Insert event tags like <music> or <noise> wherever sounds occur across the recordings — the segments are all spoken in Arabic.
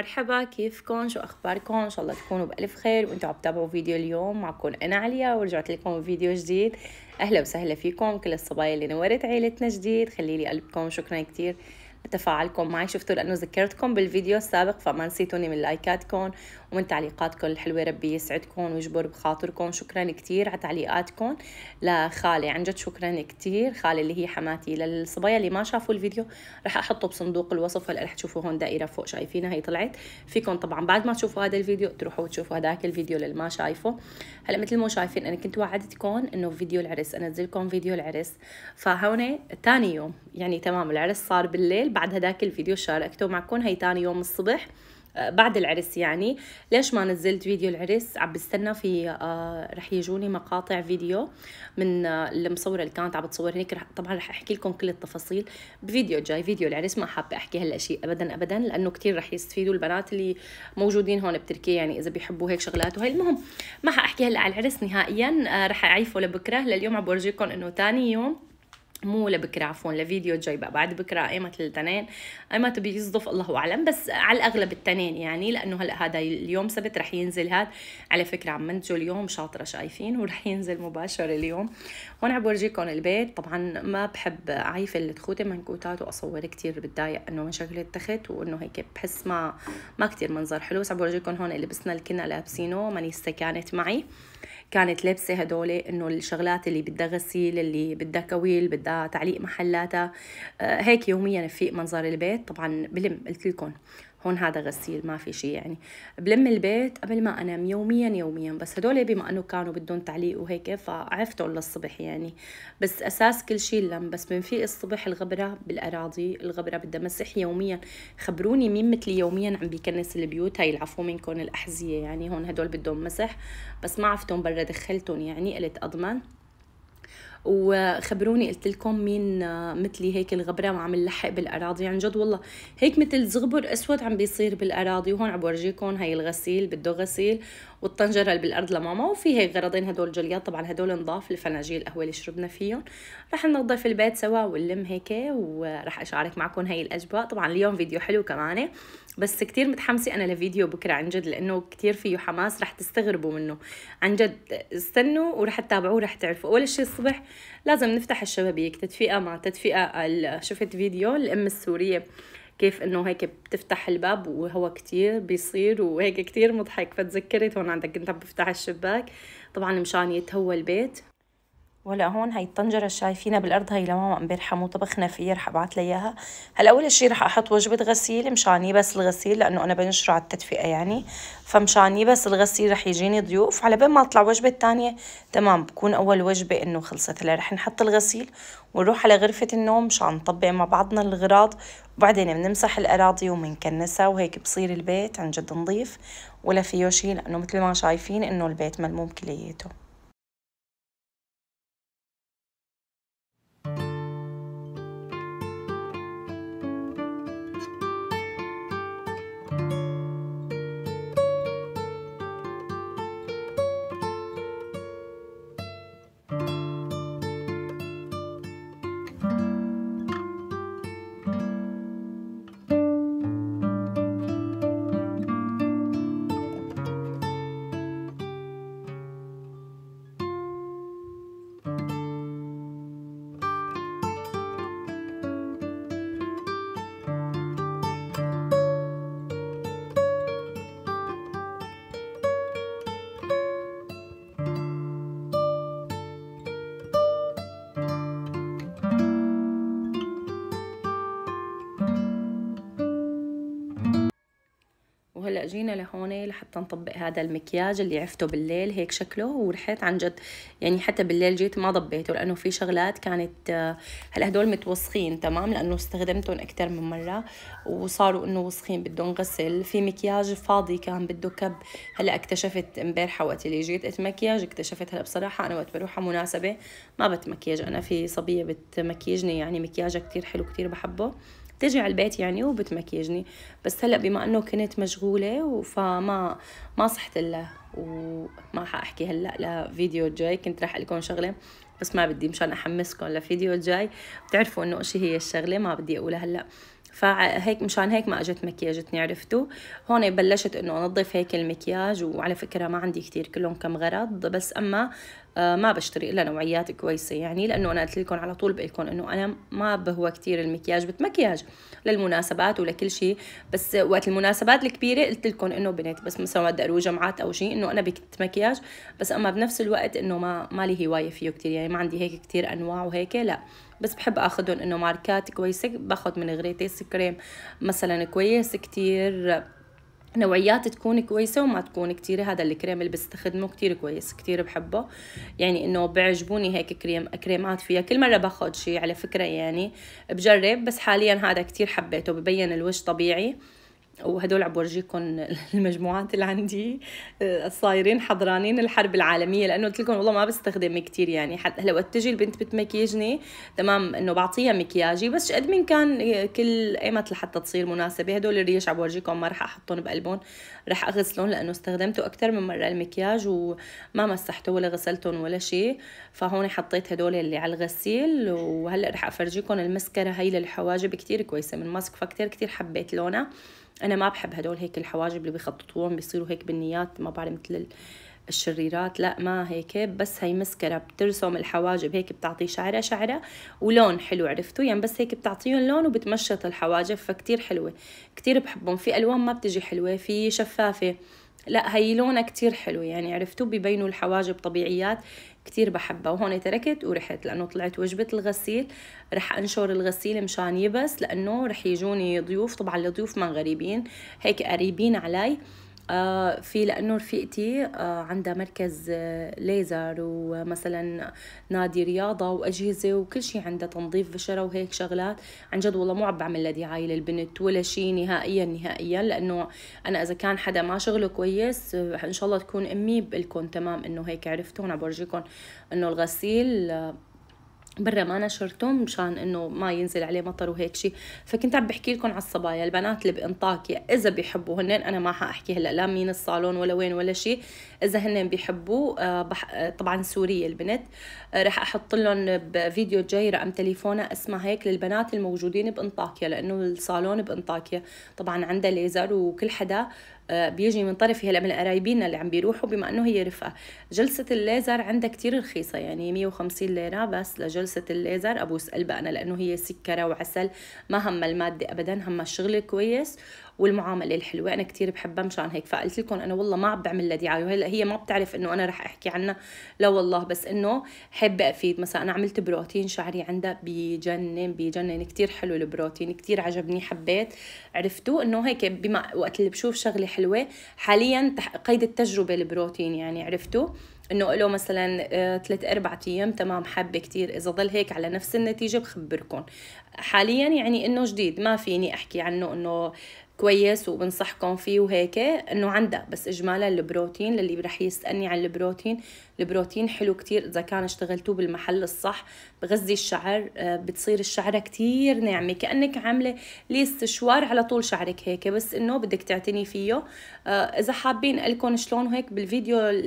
مرحبا كيفكم شو اخباركم ان شاء الله تكونوا بالف خير وانتم عم تتابعوا فيديو اليوم معكم انا عليا ورجعت لكم فيديو جديد اهلا وسهلا فيكم كل الصبايا اللي نورت عيلتنا جديد خلي لي قلبكم شكرا كثير تفاعلكم معي شفتوا لأنه ذكرتكم بالفيديو السابق فما نسيتوني من لايكاتكم ومن تعليقاتكم الحلوة ربي يسعدكم ويجبر بخاطركم شكرا كتير على تعليقاتكم لخالي عن جد شكرا كتير خالي اللي هي حماتي للصبايا اللي ما شافوا الفيديو رح أحطه بصندوق الوصف هلا رح تشوفوا هون دائرة فوق شايفينها هي طلعت فيكم طبعا بعد ما تشوفوا هذا الفيديو تروحوا تشوفوا هذاك الفيديو للي ما شايفه هلا مثل ما شايفين أنا كنت وعدتكم إنه فيديو العرس أنزلكم فيديو العرس فهون تاني يوم يعني تمام العرس صار بالليل بعد هداك الفيديو شاركته معكم هي تاني يوم الصبح آه، بعد العرس يعني ليش ما نزلت فيديو العرس عم بستنى في آه، رح يجوني مقاطع فيديو من المصوره اللي كانت عم بتصور هيك رح طبعا رح احكي لكم كل التفاصيل بفيديو جاي فيديو العرس ما حابه احكي هلا شيء ابدا ابدا لانه كثير رح يستفيدوا البنات اللي موجودين هون بتركيا يعني اذا بيحبوا هيك شغلات وهي المهم ما حاحكي هلا على العرس نهائيا آه، رح اعيفه لبكره لليوم عم بورجيكم انه ثاني يوم مو لبكره عفوا لفيديو جاي بقى بعد بكره ايمت التنين ايمت بيصدف الله اعلم بس على الاغلب التنين يعني لانه هلا هذا اليوم سبت رح ينزل هاد على فكره عم منتجه اليوم شاطره شايفين ورح ينزل مباشر اليوم هون عم بورجيكم البيت طبعا ما بحب اعيف التخوته منكوتات واصور كثير بتضايق انه من شكل التخت وانه هيك بحس ما ما كثير منظر حلو بس عم بورجيكم هون اللي لبسنا اللي كنا لابسينه مانيستا كانت معي آه كانت لابسه هدول انه الشغلات اللي بدها غسيل اللي بدها كويل بدها تعليق محلاتها آه، هيك يوميا في منظر البيت طبعا بلم قلت لكم هون هذا غسيل ما في شيء يعني بلم البيت قبل ما انام يوميا يوميا بس هدول بما انه كانوا بدهم تعليق وهيك فعفتوا للصبح يعني بس اساس كل شيء اللم بس بنفيق الصبح الغبره بالاراضي الغبره بدها مسح يوميا خبروني مين مثلي يوميا عم بيكنس البيوت هاي العفو منكم الاحذيه يعني هون هدول بدهم مسح بس ما عفتهم برا دخلتهم يعني قلت اضمن وخبروني قلت لكم مين مثلي هيك الغبره وعم نلحق بالاراضي عن يعني جد والله هيك مثل زغبر اسود عم بيصير بالاراضي وهون عم بورجيكم هي الغسيل بده غسيل والطنجره اللي بالارض لماما وفي هيك غرضين هدول الجليات طبعا هدول نضاف الفناجيل القهوه اللي شربنا فيهم رح ننظف البيت سوا ونلم هيك ورح اشارك معكم هي الاجواء طبعا اليوم فيديو حلو كمان بس كتير متحمسة أنا لفيديو بكرة عن جد لأنه كتير فيه حماس رح تستغربوا منه عن جد استنوا ورح تتابعوه رح تعرفوا أول شيء الصبح لازم نفتح الشبابيك تدفئة مع تدفئة شفت فيديو الأم السورية كيف انه هيك بتفتح الباب وهو كتير بيصير وهيك كتير مضحك فتذكرت هون عندك كنت عم بفتح الشباك طبعا مشان يتهوى البيت ولا هون هاي الطنجرة شايفينها بالأرض هاي لماما امبارح مو طبخنا فيها رح ابعت ليها اياها هلا أول شي رح أحط وجبة غسيل مشان بس الغسيل لأنه أنا بنشره على التدفئة يعني فمشان بس الغسيل رح يجيني ضيوف على بين ما أطلع وجبة تانية تمام بكون أول وجبة إنه خلصت هلا رح نحط الغسيل ونروح على غرفة النوم مشان نطبق مع بعضنا الغراض وبعدين بنمسح الأراضي ومنكنسها وهيك بصير البيت عن جد نظيف ولا فيه شي لأنه مثل ما شايفين إنه البيت ملموم كلياته هلا جينا لهون لحتى نطبق هذا المكياج اللي عفته بالليل هيك شكله ورحت عن جد يعني حتى بالليل جيت ما ضبيته لانه في شغلات كانت هلا هدول متوسخين تمام لانه استخدمتهم اكثر من مره وصاروا انه وسخين بدهم غسل في مكياج فاضي كان بده كب هلا اكتشفت امبارحه وقت اللي جيت اتمكياج اكتشفت هلا بصراحه انا وقت بروح على مناسبه ما بتمكياج انا في صبيه بتمكيجني يعني مكياجها كثير حلو كثير بحبه بتجي على البيت يعني وبتمكيجني بس هلا بما انه كنت مشغوله فما ما صحت لها وما حاحكي هلا لفيديو جاي كنت رح لكم شغله بس ما بدي مشان احمسكم لفيديو جاي بتعرفوا انه شيء هي الشغله ما بدي اقولها هلا فهيك مشان هيك ما اجت مكياجتني عرفتوا هون بلشت انه انظف هيك المكياج وعلى فكره ما عندي كثير كلهم كم غرض بس اما آه، ما بشتري الا نوعيات كويسه يعني لانه انا قلت لكم على طول بقول انه انا ما بهوى كثير المكياج بتمكياج للمناسبات ولكل شيء بس وقت المناسبات الكبيره قلت لكم انه بنت بس مثلا وقت اروح جمعات او شيء انه انا بكت مكياج بس اما بنفس الوقت انه ما ما لي هوايه فيه كثير يعني ما عندي هيك كثير انواع وهيك لا بس بحب اخذهم انه ماركات كويسه باخذ من غريتيس كريم مثلا كويس كثير نوعيات تكون كويسة وما تكون كتير هذا الكريم اللي بستخدمه كتير كويس كتير بحبه يعني انه بيعجبوني هيك كريم كريمات فيها كل مرة باخد شي على فكرة يعني بجرب بس حاليا هذا كتير حبيته ببين الوجه طبيعي وهدول عم بورجيكم <laughs> المجموعات اللي عندي آه، صايرين حضرانين الحرب العالميه لانه قلت لكم والله ما بستخدم كثير يعني هلا وقت تجي البنت بتمكيجني تمام انه بعطيها مكياجي بس قد من كان آه، كل ايمت لحتى تصير مناسبه هدول الريش عم بورجيكم ما رح احطهم بقلبهم رح اغسلهم لانه استخدمته اكثر من مره المكياج وما مسحته ولا غسلتهم ولا شيء فهون حطيت هدول اللي على الغسيل وهلا رح افرجيكم المسكره هي للحواجب كثير كويسه من ماسك فكتير كثير حبيت لونها انا ما بحب هدول هيك الحواجب اللي بيخططوهم بيصيروا هيك بالنيات ما بعرف مثل الشريرات لا ما هيك بس هي مسكره بترسم الحواجب هيك بتعطي شعره شعره ولون حلو عرفتوا يعني بس هيك بتعطيهم لون وبتمشط الحواجب فكتير حلوه كتير بحبهم في الوان ما بتجي حلوه في شفافه لا هي لونها كتير حلو يعني عرفتوا ببينوا الحواجب طبيعيات كتير بحبها وهون تركت ورحت لأنه طلعت وجبة الغسيل رح أنشر الغسيل مشان يبس لأنه رح يجوني ضيوف طبعا الضيوف ما غريبين هيك قريبين علي آه، في لأنه رفيقتي آه، عندها مركز آه، ليزر ومثلا نادي رياضة وأجهزة وكل شيء عندها تنظيف بشرة وهيك شغلات عن جد والله مو عم بعمل لها دعاية للبنت ولا شيء نهائيا نهائيا لأنه أنا إذا كان حدا ما شغله كويس إن شاء الله تكون أمي بقول تمام إنه هيك عرفتوا عم بورجيكم إنه الغسيل برا ما نشرتهم مشان انه ما ينزل عليه مطر وهيك شيء فكنت عم بحكي لكم على الصبايا البنات اللي بانطاكيا اذا بيحبوا هن انا ما حاحكي هلا لا مين الصالون ولا وين ولا شيء اذا هن بيحبوا آه، بح... آه، طبعا سوريه البنت آه، رح احط لهم بفيديو جاي رقم تليفونها اسمها هيك للبنات الموجودين بانطاكيا لانه الصالون بانطاكيا طبعا عندها ليزر وكل حدا بيجي من طرفي هلا من قرايبينا اللي عم بيروحوا بما انه هي رفقه جلسه الليزر عندها كتير رخيصه يعني 150 ليره بس لجلسه الليزر ابوس قلبها انا لانه هي سكره وعسل ما همها الماده ابدا همها الشغل كويس والمعامله الحلوه انا كثير بحبها مشان هيك فقلت لكم انا والله ما عم بعمل لها دعايه وهلا هي ما بتعرف انه انا رح احكي عنها لا والله بس انه حابه افيد مثلا انا عملت بروتين شعري عندها بجنن بجنن كثير حلو البروتين كثير عجبني حبيت عرفتوا انه هيك بما وقت اللي بشوف شغله حلوه حاليا قيد التجربه البروتين يعني عرفتوا انه له مثلا ثلاث آه، اربع ايام تمام حابه كثير اذا ضل هيك على نفس النتيجه بخبركم حاليا يعني انه جديد ما فيني احكي عنه انه كويس وبنصحكم فيه وهيك انه عندها بس اجمالا البروتين للي رح يسالني عن البروتين البروتين حلو كتير اذا كان اشتغلتوه بالمحل الصح بغذي الشعر آه، بتصير الشعره كتير ناعمه كانك عامله ليست شوار على طول شعرك هيك بس انه بدك تعتني فيه آه، اذا حابين لكم شلون هيك بالفيديو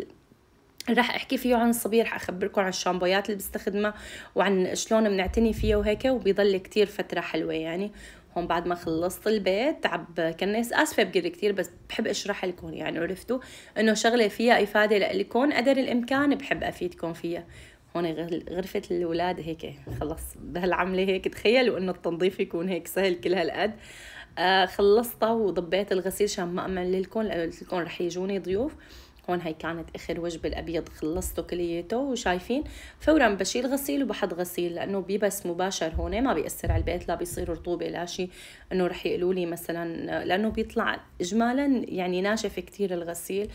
رح احكي فيه عن الصبي رح اخبركم عن الشامبويات اللي بستخدمها وعن شلون بنعتني فيها وهيك وبيضل كتير فتره حلوه يعني هون بعد ما خلصت البيت عب كنس اسفه بقول كثير بس بحب اشرح لكم يعني عرفتوا انه شغله فيها افاده لكم قدر الامكان بحب افيدكم فيها هون غرفة الأولاد هيك خلص بهالعملة هيك تخيلوا إنه التنظيف يكون هيك سهل كل هالقد آه خلصتها وضبيت الغسيل عشان ما أمل لكم قلت لكم رح يجوني ضيوف هون هي كانت اخر وجبه الابيض خلصته كلياته وشايفين فورا بشيل غسيل وبحط غسيل لانه بيبس مباشر هون ما بيأثر على البيت لا بيصير رطوبه لا شيء انه رح يقولوا لي مثلا لانه بيطلع اجمالا يعني ناشف كثير الغسيل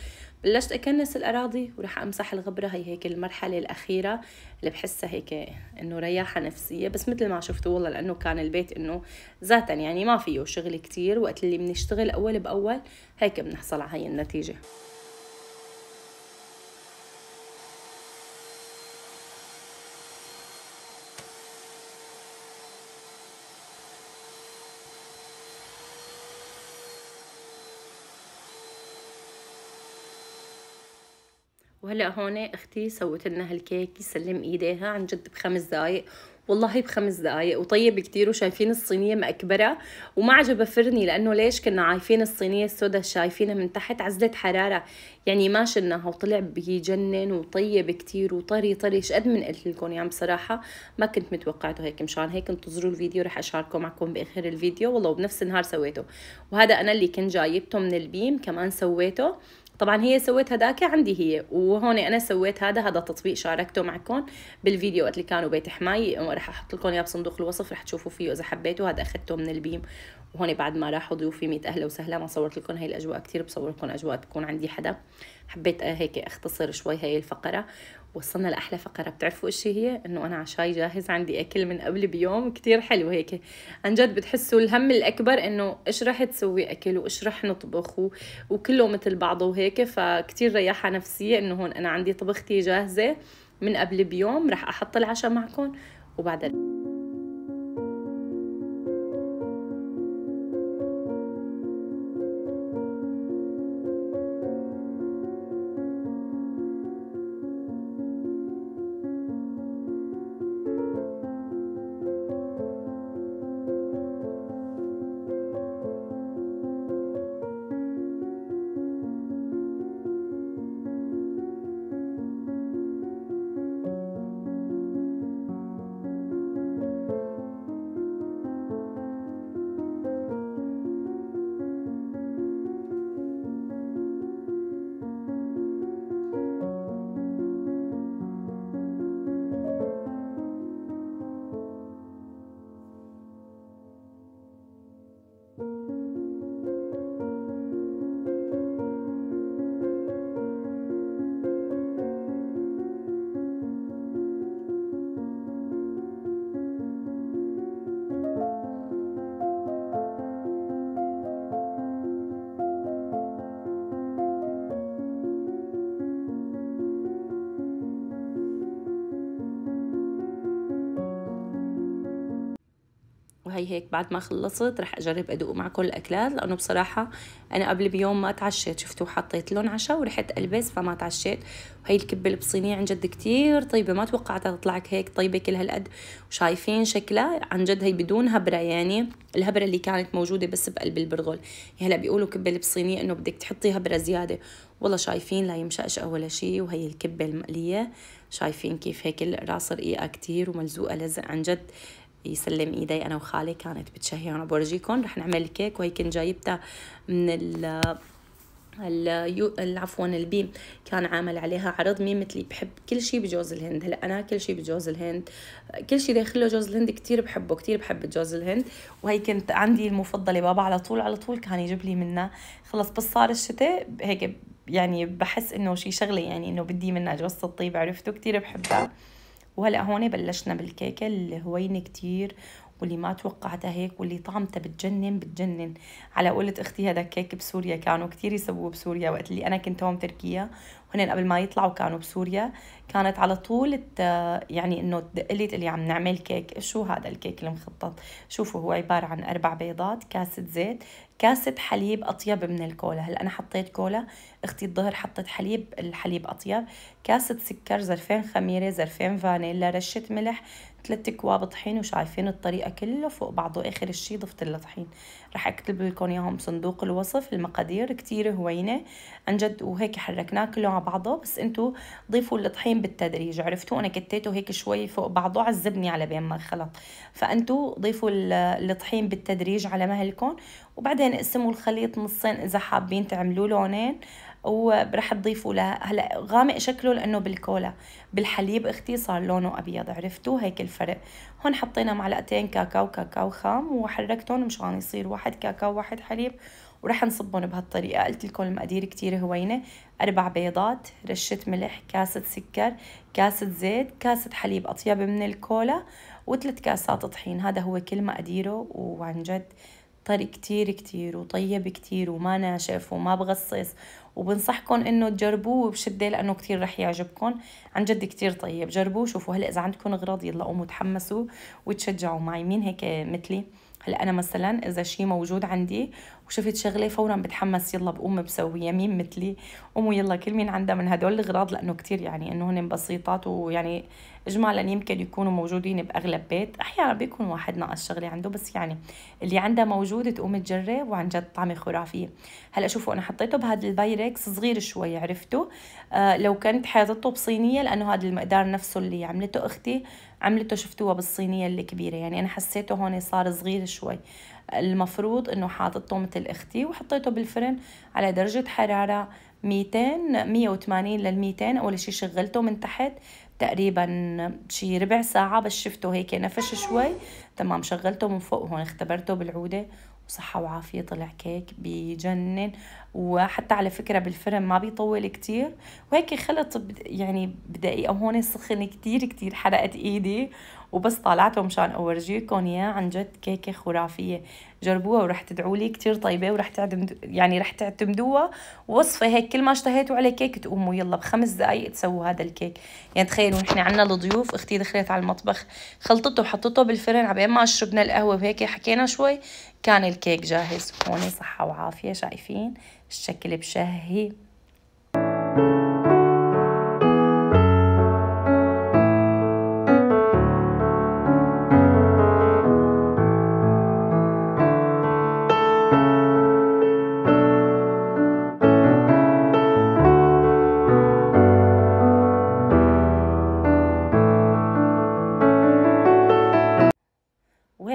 بلشت اكنس الاراضي ورح امسح الغبره هي هيك المرحله الاخيره اللي بحسها هيك انه رياحه نفسيه بس مثل ما شفتوا والله لانه كان البيت انه ذاتا يعني ما فيه شغل كثير وقت اللي بنشتغل اول باول هيك بنحصل على هي النتيجه وهلا هون اختي سوت لنا هالكيك يسلم ايديها عن جد بخمس دقائق والله بخمس دقائق وطيب كتير وشايفين الصينيه مأكبره وما عجبها فرني لانه ليش كنا عايفين الصينيه السوداء شايفينها من تحت عزله حراره يعني ما شلناها وطلع بيجنن وطيب كتير وطري طري قد من قلت لكم يعني بصراحه ما كنت متوقعته هيك مشان هيك انتظروا الفيديو رح اشاركه معكم باخر الفيديو والله وبنفس النهار سويته وهذا انا اللي كنت جايبته من البيم كمان سويته طبعا هي سويت هداك عندي هي وهون انا سويت هذا هذا تطبيق شاركته معكم بالفيديو وقت اللي كانوا بيت حماي راح احط لكم اياه بصندوق الوصف راح تشوفوا فيه اذا حبيتوا هذا اخذته من البيم وهون بعد ما راحوا ضيوفي ميت اهلا وسهلا ما صورت لكم هاي الاجواء كثير بصور لكم اجواء تكون عندي حدا حبيت هيك اختصر شوي هاي الفقره وصلنا لأحلى فقرة بتعرفوا إيش هي؟ إنه أنا عشاي جاهز عندي أكل من قبل بيوم كتير حلو هيك عن جد بتحسوا الهم الأكبر إنه إيش رح تسوي أكل وإيش رح نطبخ وكله مثل بعضه وهيك فكتير رياحة نفسية إنه هون أنا عندي طبختي جاهزة من قبل بيوم رح أحط العشاء معكم وبعدين وهي هيك بعد ما خلصت رح أجرب أدوق معكم الأكلات لأنه بصراحة أنا قبل بيوم ما تعشيت شفتوا حطيت لهم عشاء ورحت ألبس فما تعشيت وهي الكبة البصينية عن جد كثير طيبة ما توقعتها تطلع هيك طيبة كل هالقد وشايفين شكلها عن جد هي بدون هبرة يعني الهبرة اللي كانت موجودة بس بقلب البرغل هلا بيقولوا كبة البصينية إنه بدك تحطي هبرة زيادة والله شايفين لا يمشقش أول شي وهي الكبة المقلية شايفين كيف هيك الراس رقيقة كثير وملزوقة لزق عن جد يسلم ايدي انا وخالي كانت بتشهي انا بورجيكم رح نعمل كيك وهي كنت جايبتها من ال اليو عفوا البيم كان عامل عليها عرض مين مثلي بحب كل شيء بجوز الهند هلا انا كل شيء بجوز الهند كل شيء داخله جوز الهند كثير بحبه كثير بحب جوز الهند وهي كنت عندي المفضله بابا على طول على طول كان يجيب لي منها خلص بس صار الشتاء هيك يعني بحس انه شيء شغله يعني انه بدي منها جوز الطيب عرفتوا كثير بحبها وهلا هون بلشنا بالكيكه اللي هوينه كثير واللي ما توقعتها هيك واللي طعمتها بتجنن بتجنن على قولة اختي هذا كيك بسوريا كانوا كتير يسووه بسوريا وقت اللي انا كنت هون تركيا وهن قبل ما يطلعوا كانوا بسوريا كانت على طول يعني انه تدقلي تقلي عم نعمل كيك شو هذا الكيك المخطط شوفوا هو عبارة عن اربع بيضات كاسة زيت كاسة حليب اطيب من الكولا هلا انا حطيت كولا اختي الظهر حطت حليب الحليب اطيب كاسه سكر زرفين خميره زرفين فانيلا رشه ملح ثلاث اكواب طحين وشايفين الطريقه كله فوق بعضه اخر الشيء ضفت الطحين طحين اكتب لكم اياهم بصندوق الوصف المقادير كتير هوينه عن جد وهيك حركناه كله على بعضه بس انتم ضيفوا الطحين بالتدريج عرفتوا انا كتيته هيك شوي فوق بعضه عذبني على بين ما خلط فانتم ضيفوا الطحين بالتدريج على مهلكم وبعدين اقسموا الخليط نصين اذا حابين تعملوا لونين وراح تضيفوا له هلا غامق شكله لانه بالكولا بالحليب اختي صار لونه ابيض عرفتوا هيك الفرق هون حطينا معلقتين كاكاو كاكاو خام وحركتهم مشان يصير واحد كاكاو واحد حليب ورح نصبهم بهالطريقه قلت لكم المقادير كثير هوينه اربع بيضات رشه ملح كاسه سكر كاسه زيت كاسه حليب اطيب من الكولا وثلاث كاسات طحين هذا هو كل مقاديره وعن جد طري كتير كتير وطيب كتير وما ناشف وما بغصص وبنصحكم انه تجربوه بشده لانه كثير رح يعجبكم عن جد كثير طيب جربوه شوفوا هلا اذا عندكم اغراض يلا قوموا تحمسوا وتشجعوا معي مين هيك مثلي هلا انا مثلا اذا شيء موجود عندي وشفت شغله فورا بتحمس يلا بقوم بسويها مين مثلي قوموا يلا كل مين عندها من هدول الاغراض لانه كثير يعني انه هن بسيطات ويعني اجمالا يمكن يكونوا موجودين باغلب بيت احيانا بيكون واحد ناقص شغله عنده بس يعني اللي عندها موجود تقوم تجرب وعن جد طعمه خرافيه هلا شوفوا انا حطيته بهذا البايركس صغير شوي عرفته آه لو كنت حاطته بصينيه لانه هذا المقدار نفسه اللي عملته اختي عملته شفتوها بالصينية الكبيره يعني أنا حسيته هون صار صغير شوي المفروض انه حاططه مثل اختي وحطيته بالفرن على درجة حرارة 200 180 لل 200 اول شيء شغلته من تحت تقريبا شي ربع ساعة بس شفته هيك نفش شوي تمام شغلته من فوق هون اختبرته بالعودة وصحة وعافية طلع كيك بجنن وحتى على فكرة بالفرن ما بيطول كتير وهيك خلط يعني بدقيقة وهون سخن كتير كتير حرقت ايدي وبس طالعته مشان اورجيكم اياه عن جد كيكه خرافيه جربوها ورح تدعوا لي كثير طيبه ورح تعتمدوا يعني رح تعتمدوها وصفه هيك كل ما اشتهيتوا على كيك تقوموا يلا بخمس دقائق تسووا هذا الكيك يعني تخيلوا نحن عندنا الضيوف اختي دخلت على المطبخ خلطته وحطته بالفرن عبين ما شربنا القهوه وهيك حكينا شوي كان الكيك جاهز هون صحه وعافيه شايفين الشكل بشهي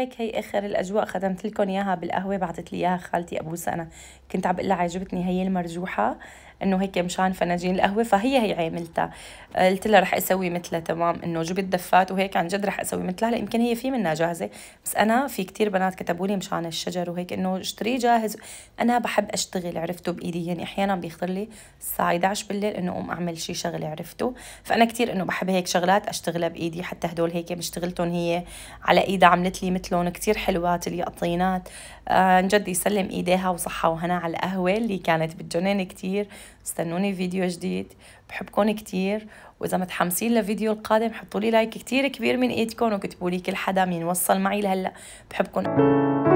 هيك هي اخر الاجواء خدمت لكم اياها بالقهوه بعثت لي اياها خالتي ابو سنه كنت عم بقول لها عجبتني هي المرجوحه انه هيك مشان فناجين القهوه فهي هي عاملتها قلت لها رح اسوي مثلها تمام انه جبت دفات وهيك عن جد رح اسوي مثلها هلا يمكن هي في منها جاهزه بس انا في كتير بنات كتبوا لي مشان الشجر وهيك انه اشتريه جاهز انا بحب اشتغل عرفته بايدي يعني احيانا بيخطر لي الساعه 11 بالليل انه اقوم اعمل شيء شغله عرفته فانا كتير انه بحب هيك شغلات اشتغلها بايدي حتى هدول هيك مشتغلتهم هي على ايدها عملت لي مثلهم كتير حلوات اليقطينات آه، عن جد يسلم ايديها وصحة وهنا على القهوة اللي كانت بتجنن كتير استنوني فيديو جديد بحبكم كتير واذا متحمسين لفيديو القادم حطولي لايك كتير كبير من ايدكم وكتبولي كل حدا مين وصل معي لهلا بحبكم